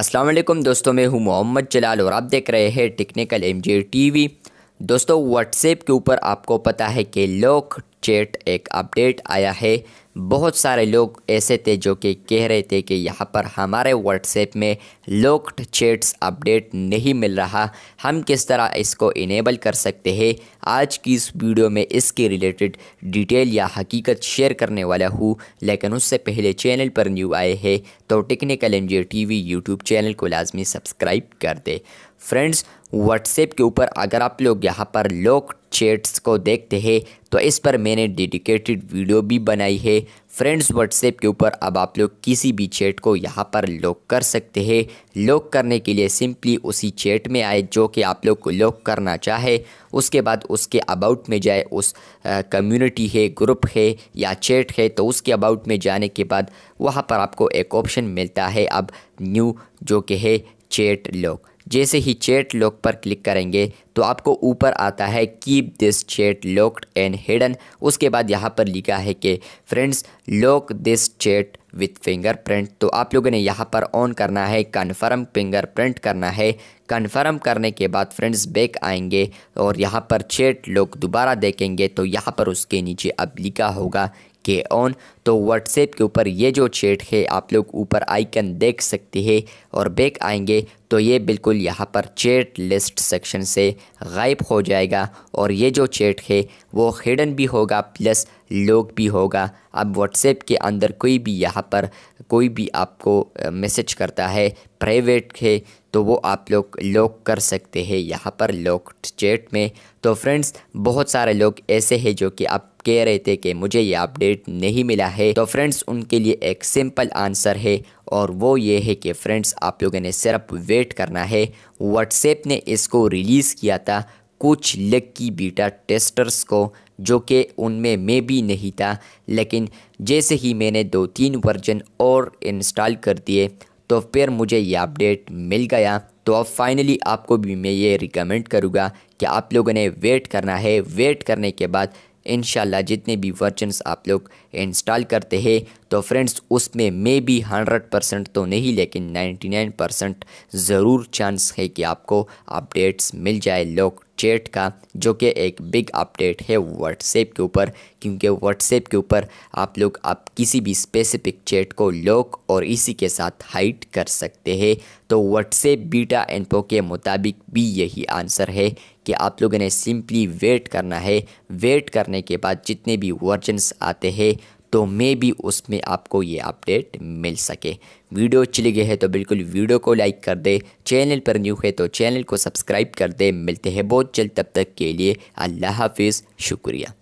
अस्सलाम वालेकुम दोस्तों मैं हूं मोहम्मद जलाल और आप देख रहे हैं टेक्निकल एम टी टीवी दोस्तों व्हाट्सएप के ऊपर आपको पता है कि लॉक चैट एक अपडेट आया है बहुत सारे लोग ऐसे थे जो कि कह रहे थे कि यहाँ पर हमारे व्हाट्सएप में लोकड चैट्स अपडेट नहीं मिल रहा हम किस तरह इसको इनेबल कर सकते हैं आज की इस वीडियो में इसके रिलेटेड डिटेल या हकीकत शेयर करने वाला हूँ लेकिन उससे पहले चैनल पर न्यू आए हैं तो technical N G V YouTube channel को लाजमी सब्सक्राइब कर दे फ्रेंड्स व्हाट्सएप के ऊपर अगर आप लोग यहाँ पर लोक चैट्स को देखते हैं तो इस पर मैंने डेडिकेटेड वीडियो भी बनाई है फ्रेंड्स व्हाट्सएप के ऊपर अब आप लोग किसी भी चैट को यहाँ पर लॉक कर सकते हैं लॉक करने के लिए सिंपली उसी चैट में आए जो कि आप लोग को लॉक करना चाहे उसके बाद उसके अबाउट में जाए उस कम्युनिटी है ग्रुप है या चैट है तो उसके अबाउट में जाने के बाद वहाँ पर आपको एक ऑप्शन मिलता है अब न्यू जो कि है चैट लॉक जैसे ही चैट लॉक पर क्लिक करेंगे तो आपको ऊपर आता है keep this chat locked and hidden उसके बाद यहाँ पर लिखा है कि friends lock this chat with fingerprint तो आप लोगों ने यहाँ पर ऑन करना है कन्फर्म फिंगर प्रिंट करना है कन्फर्म करने के बाद फ्रेंड्स बैक आएंगे और यहाँ पर चैट लॉक दोबारा देखेंगे तो यहाँ पर उसके नीचे अब लिखा होगा के ऑन तो व्हाट्सएप के ऊपर ये जो चैट है आप लोग ऊपर आइकन देख सकते हैं और बैक आएंगे तो ये बिल्कुल यहाँ पर चैट लिस्ट सेक्शन से गायब हो जाएगा और ये जो चैट है वो हिडन भी होगा प्लस लोग भी होगा अब व्हाट्सएप के अंदर कोई भी यहाँ पर कोई भी आपको मैसेज करता है प्राइवेट है तो वो आप लोग लॉक कर सकते हैं यहाँ पर लॉक चैट में तो फ्रेंड्स बहुत सारे लोग ऐसे हैं जो कि आप कह रहे थे कि मुझे ये अपडेट नहीं मिला है तो फ्रेंड्स उनके लिए एक सिंपल आंसर है और वो ये है कि फ्रेंड्स आप लोगों ने सिर्फ वेट करना है व्हाट्सएप ने इसको रिलीज़ किया था कुछ लक्की बीटा टेस्टर्स को जो कि उनमें मैं भी नहीं था लेकिन जैसे ही मैंने दो तीन वर्जन और इंस्टॉल कर दिए तो फिर मुझे ये अपडेट मिल गया तो अब फाइनली आपको भी मैं ये रिकमेंड करूँगा कि आप लोगों ने वेट करना है वेट करने के बाद इन जितने भी वर्जनस आप लोग इंस्टॉल करते हैं तो फ्रेंड्स उसमें मे भी हंड्रेड परसेंट तो नहीं लेकिन नाइन्टी नाइन परसेंट ज़रूर चांस है कि आपको अपडेट्स मिल जाए लोग चैट का जो कि एक बिग अपडेट है व्हाट्सएप के ऊपर क्योंकि व्हाट्सएप के ऊपर आप लोग आप किसी भी स्पेसिफिक चैट को लॉक और इसी के साथ हाइट कर सकते हैं तो व्हाट्सएप बीटा एनपो के मुताबिक भी यही आंसर है कि आप लोगों ने सिंपली वेट करना है वेट करने के बाद जितने भी वर्जनस आते हैं तो मे भी उसमें आपको ये अपडेट मिल सके वीडियो अच्छी लगी है तो बिल्कुल वीडियो को लाइक कर दे चैनल पर न्यू है तो चैनल को सब्सक्राइब कर दे मिलते हैं बहुत जल्द तब तक के लिए अल्लाह हाफिज़ शुक्रिया